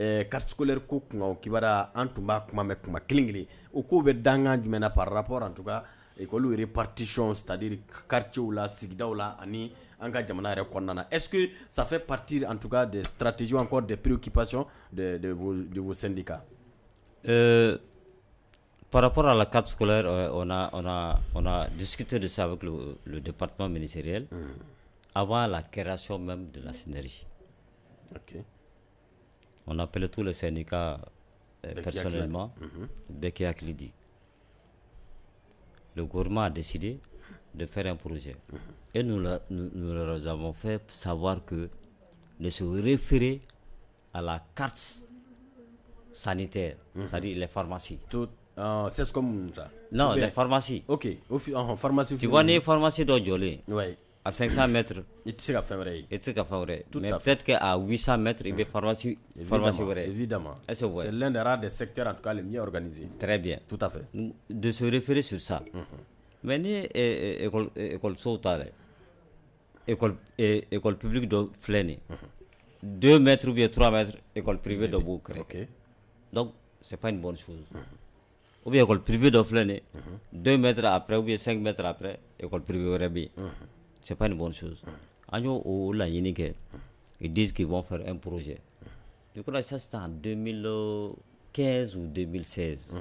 Eh, carte scolaire ko kunga o kibara an tun b'a kuma mɛn kuma kelen kelen o kow bɛ dangan jumɛn na par rapport en tout cas ekolu repartition c'est à dire quartier la sigidaw la ani an ka jamana yɛrɛ kɔnɔna na est ce que ça fait partie en tout cas des stratégies ou encore des préoccupations de, de, vos, de vos syndicats euh, par rapport à la carte scolaire euh, on a, on a, on a discuté de ça avec le, le département ministériel mmh. avant la création même de la synergie okay. On appelle tous les syndicats euh, personnellement mhm. Bekiak dit. Le gouvernement a décidé de faire un projet. Mhm. Et nous, nous, leur avons fait savoir que de se référer à la carte sanitaire, mhm. c'est-à-dire les pharmacies. Euh, c'est comme ça. Non, les pharmacies. Ok, en pharmacie. Tu vois, les pharmacies d'Ojolé. Oui à 500 mètres il y a ka ah. la mais peut-être qu'à 800 mètres il y pharmacie pharmacie formation évidemment c'est l'un des rares secteurs en tout cas les mieux organisés très bien tout à fait de se référer sur ça mm -hmm. mais ni école école ta école école publique de Flenay, mm-hmm. 2 mètres ou bien 3 mètres école privée de b'o Donc, ce donc c'est pas une bonne chose mm-hmm. ou bien école privée de Fléné, mm-hmm. deux 2 mètres après ou bien 5 mètres après école privée de bɛ c'est pas une bonne chose. ils disent qu'ils vont faire un projet. Je crois que ça c'était en 2015 ou 2016.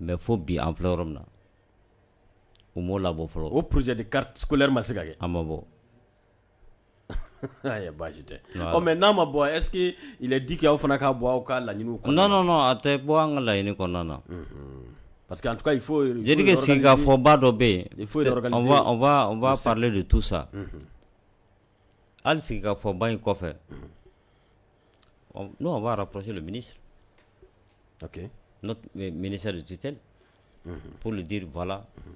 Mais il faut bien en pleurer. Au projet de carte scolaire ma amabo Ah kɛ. A ma bɔ. mais non, ma bo, est ce que il est dit qu'il aw faire un projet ka laɲiniw kɔnɔna Non non non a bo bɔ mm-hmm. Parce qu'en tout cas, il faut. Il Je que Dobé, on va, on va, on va parler de tout ça. Mhm. Al si Gafoba est coiffé. Nous, on va rapprocher le ministre. Ok. Notre ministère de tutelle. Mhm. Pour lui dire voilà, mhm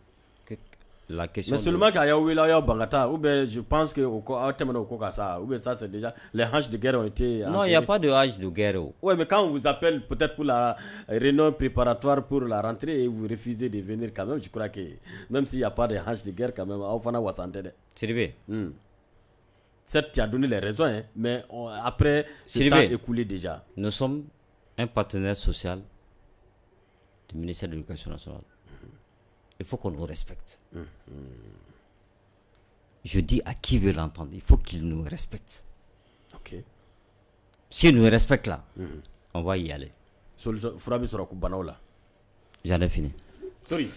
la question. Mais seulement qu'à a Bangata, ou bien je pense que au terme ça, ou bien ça c'est déjà les hanches de guerre ont été. Non, il n'y a pas de hanches de guerre. Oh. Oui, mais quand on vous appelle peut-être pour la réunion préparatoire pour la rentrée et vous refusez de venir quand même, je crois que même s'il n'y a pas de hanches de guerre quand même, va vrai Siribé. Hmm. Certes, tu as donné les raisons, hein, mais après, le temps écoulé déjà. Nous sommes un partenaire social du ministère de l'Éducation nationale il faut qu'on nous respecte. Hum, hum. Je dis à qui veut l'entendre, il faut qu'il nous respecte. Ok. S'il nous respecte là, hum, on va y aller. J'en ai fini. Sorry.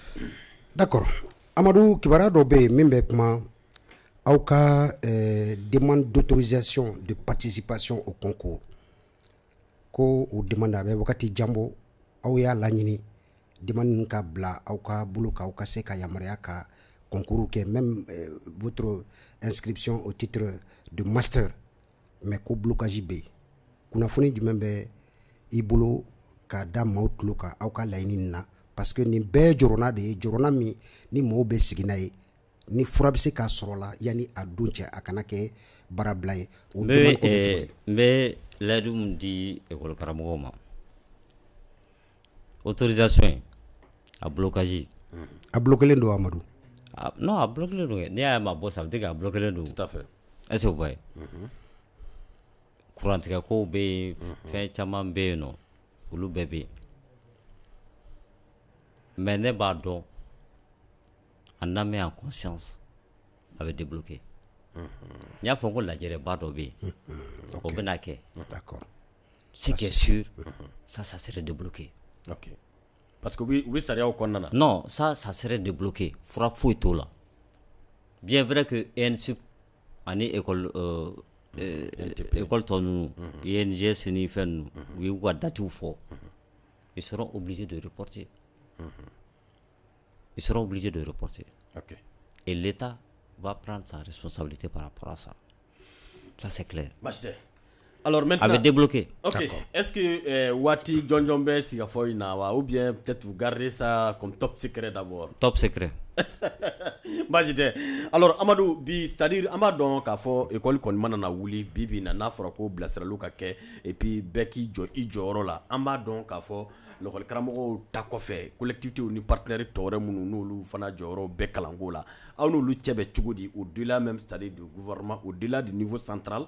D'accord. Amadou Kibara Dobé, même moi, Aouka euh, demande d'autorisation de participation au concours. Ko ou demande à Wakati Djambo, Aouya Lanini. demande ka bila aw ka bolo kan aw ka se ka yamaruya ka concours kɛ même euh, votre inscription au titre de master mais ko blocage bɛ kunnafoni jumɛn bɛ eh, i bolo k'a da maaw tulo ka aw ka laɲini nin na parce que nin bɛɛ jɔrɔna de ye jɔrɔna min ni maaw bɛ sigina ye ni fura be se k'a sɔrɔla la a don cɛ a kana kɛ baarabila ye o n bɛ layidu di ekɔli ma autorisation blocage à bloquer les doigts madou ah, non à bloquer le nom est né à ma bosse à dégager tout à fait à ce bruit pour l'intégrer au bmf un chamamé non ou le bébé mais n'est pas à en mais en conscience avait débloqué mm-hmm. n'y a pas encore la gérer par le biais d'accord c'est bien sûr mm-hmm. ça serait débloqué ok parce que oui, ça sariyaw au na non ça ça serait débloqué fura foyi t'o la bien vrai que e ENSP ani école euh, euh école tɔ mhm. INGS ni fɛn u ka ils seront obligés de reporter mhm. ils seront obligés de reporter ok et l'État va prendre sa responsabilité par rapport à ça ça c'est clair alors maintenant, débloqué. Ok. Est-ce que euh, Wati John Jombe Sigafoy Nawa ou bien peut-être vous gardez ça comme top secret d'abord Top secret. *laughs* Alors Amadou bi c'est-à-dire Amadou Kafo, école kɔni mana na wuli bi bi na et puis Becky, k'i jɔ i Kafo, la an Takofe, Collectivité, ou partenaire, ni fana Joro Bekalangola, Aounou, la aw di au delà même c'est-à-dire du gouvernement au delà du niveau central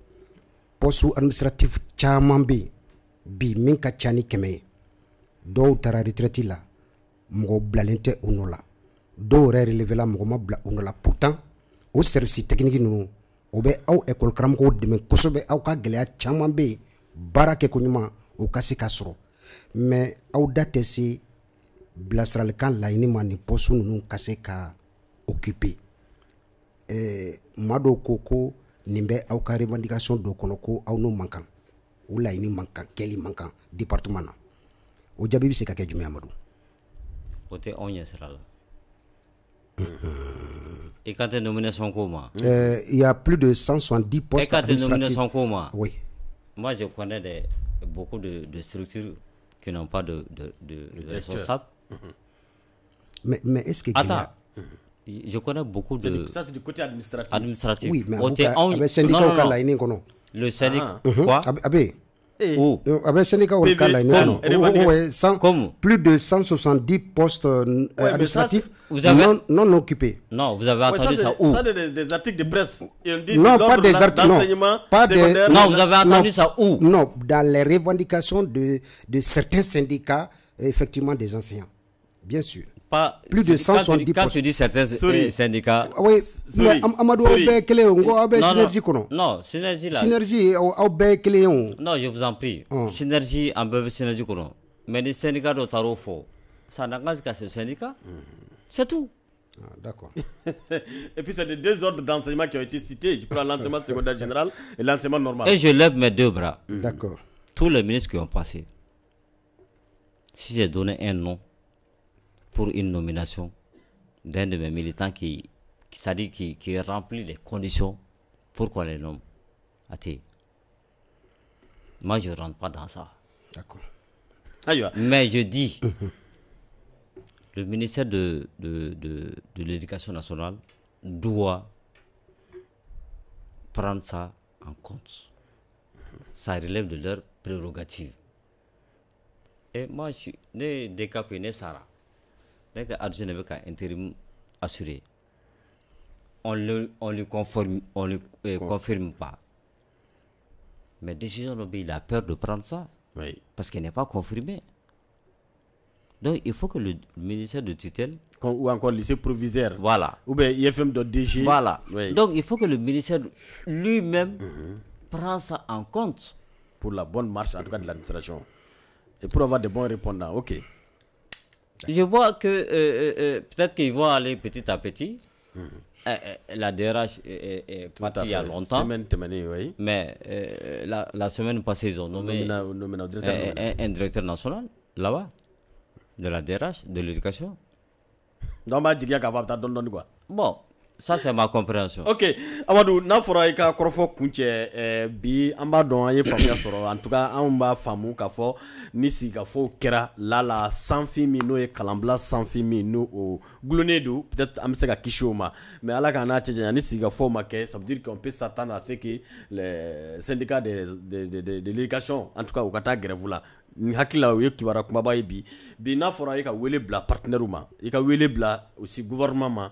pɔsu administratif caman be bi min ka ca ni kɛmɛ ye dɔw tara retraiti la mɔgɔ bilalen tɛ u nɔ la dɔw yɛrɛ relevela mɔgɔ ma bila u nɔ la pourtant o sɛrivisi tɛkiniki nunu o bɛ aw ekɔli karamɔgɔw dɛmɛ kosɛbɛ aw ka gwɛlɛya caaman be baara kɛ koɲuman o ka se ka sɔrɔ mɛ aw da tɛ se bilasiralikan laɲini ma ni pɔsu nunu ka se ka okipe eh, ma dɔw ko ko Il n'y a aucune revendication dɔ kɔnɔ ko aw n'o man ou o laɲini mankan de kɛli département na o département. bɛ se ka kɛ jumɛn amadu o tɛ anw ɲɛ la Et quand tu nomination ko ma euh, il y a plus de 170 postes et tu nomination son coma oui moi je connais des, beaucoup de, de structures qui n'ont pas de, de, de, responsable mais, mais est-ce que a je connais beaucoup de. Ça, c'est du côté administratif. Administratif. Oui, mais on Le syndicat ka non, non le ah. mhm. eh. syndicat. Quoi Abbé. Où Abbé, bɛ syndicat ka non. Plus de 170 postes euh, administratifs non occupés. Non, vous avez entendu ça où Ça, c'est des articles de presse. Non, pas des articles. Non, pas des. Non, vous avez entendu ça où Non, dans les revendications de certains syndicats, effectivement, des enseignants. Bien sûr plus de 170 quand tu dis certains eh, syndicats ah oui amadou synergie eh, non synergie synergie non je vous en prie ah. synergie en synergie mais les syndicats de tarofo, ça n'engage qu'à ce syndicat mhm. c'est tout ah, D'accord. *laughs* et puis, c'est les deux ordres d'enseignement qui ont été cités. Je prends l'enseignement secondaire général et l'enseignement normal. Et je lève mes deux bras. D'accord. Tous les ministres qui ont passé, si j'ai donné un nom, pour une nomination d'un de mes militants qui, dit, qui, remplit les conditions pour qu'on les nomme Moi, je ne rentre pas dans ça. D'accord. Ah, Mais je dis, *laughs* le ministère de, de, de, l'Éducation nationale doit prendre ça en compte. Ça relève de leurs prérogatives. Et moi, je suis né décapé, né Sarah que Arjun intérim assuré. On ne on le on le euh, confirme pas. Mais décision il a peur de prendre ça. Parce qu'il n'est pas confirmé. Donc il faut que le ministère de tutelle. ou encore lycée provisaire. Voilà. Ou bien IFM de DG. Voilà. Donc il faut que le ministère lui-même mhm. prenne ça en compte. Pour la bonne marche, en tout cas, de l'administration. Et pour avoir de bons répondants. OK. Je vois que euh, euh, euh, peut-être qu'ils vont aller petit à petit. Hmm. la DRH est, partie il y a longtemps. Mais la, semaine passée, ils ont nommé un, directeur national là-bas, de la DRH, de l'éducation. Donc, je dirais qu'avant, tu as quoi Bon. Ça, c'est ma compréhension. Ok. Amadou, n'a fɔra i ka kɔrɔfɔ bi an b'a dɔn an En tout cas, anw b'a faamu k'a fɔ ni sigikafow kɛra la la sanfin min n'o ye kalanbila sanfin min n'o peut-être an bɛ se Mais Ala k'an n'a cɛ janya ni sigikafow ma kɛ ça veut dire qu'on peut s'attendre à ce que le syndicat de, de, de, de, de l'éducation, en tout cas, u ka taa la. Ni hakilila o ye kumaba bi. Bi n'a fɔra i ka wele aussi gouvernement ma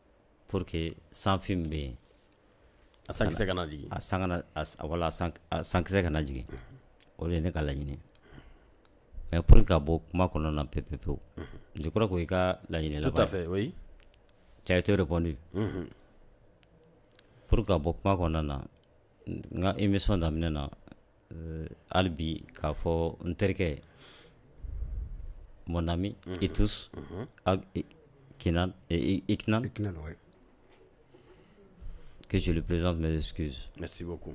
pour que sans fume bien a sankisɛ kana a wala a sankisɛ kana o de ye ne ka laɲini mɛ pour que ka bɔ kuma kɔnɔna na pepepewu je crois que ka laɲini laban tout à fait oui tu as été répondu mm-hmm. pour que ka bɔ kuma kɔnɔna na n euh, émission daminɛ na hali bi k'a fɔ n terikɛ mon ami mm que je lui présente mes excuses. Merci beaucoup.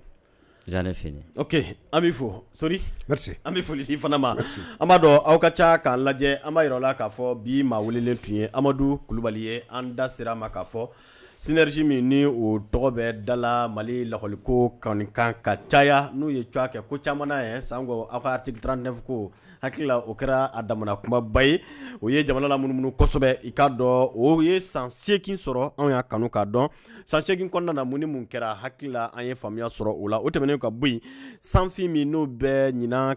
J'en ai fini. Ok, Amifo, Sorry. Merci. Amifo, b'i Merci. Amado, b'a k'an bi maa welelen Amadou, synergie mini ni o Dala Mali lakɔliko Kanikan, Kachaya, nous, caya n'u ye cogoya article 39 ko hakilila o kɛra a damana kumaba ye o ye jamana la munumunu kosɛbɛ i k'a dɔ o ye san seegin sɔrɔ anw y'a kanu k'a dɔn san seegin kɔnɔna na mun ni mun kɛra hakilila an ye faamuya sɔrɔ o la o tɛmɛnen ka bɔ yen sanfin min n'o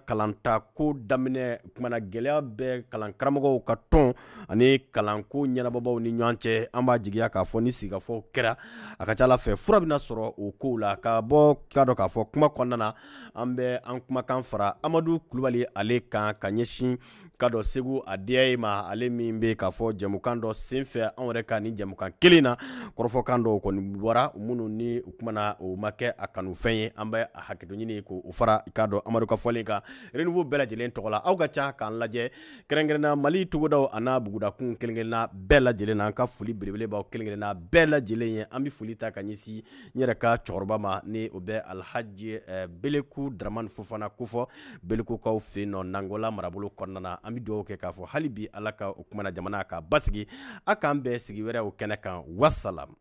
kalanta ko daminɛ kumana gɛlɛya bɛɛ kalan karamɔgɔw ka tɔn ani kalanko ɲɛnababaw ni ɲɔgɔn cɛ an b'a jigiya k'a fɔ ni sigafɔw kɛra a ka ca ala fɛ fura bina sɔrɔ o kow la ka bɔ k'a dɔn k'a fɔ kuma kɔnɔna na an bɛ an kumakan fara amadu kulubali ale kan конечно, ka dɔ segu a diya ye ma ale min be k'a fɔ jamukan dɔ sen fɛ anw yɛrɛ ka nin jɛmukan kelen na kɔrɔfɔkan dɔ kɔni bɔra minnu ni u kumana o ma kɛ a kanufɛn ye an bɛ a hakɛto ɲini ko o fara i k'a dɔn amadu ka fɔlen kan renouveau bɛɛ lajɛlen tɔgɔ la aw ka ca k'an lajɛ kɛrɛnkɛrɛnna mali togodaw a n'a bugudakun kelenkelenna bɛɛ lajɛlen na an ka foli belebele b'aw kelenkelenna bɛɛ lajɛlen ye an be foli ta ka ɲɛsi n yɛrɛ ka cɛkɔrɔba ma ni o bɛ alhaji eh, beleku draman fofana kofɔ belekukaw fen nɔ nangola marabolo kɔnɔna na an bɛ dugawu kɛ k'a fɔ hali bi ala ka o kumana jamana k'a basigi a k'an bɛɛ sigi wɛrɛ o kɛnɛ kan wasalam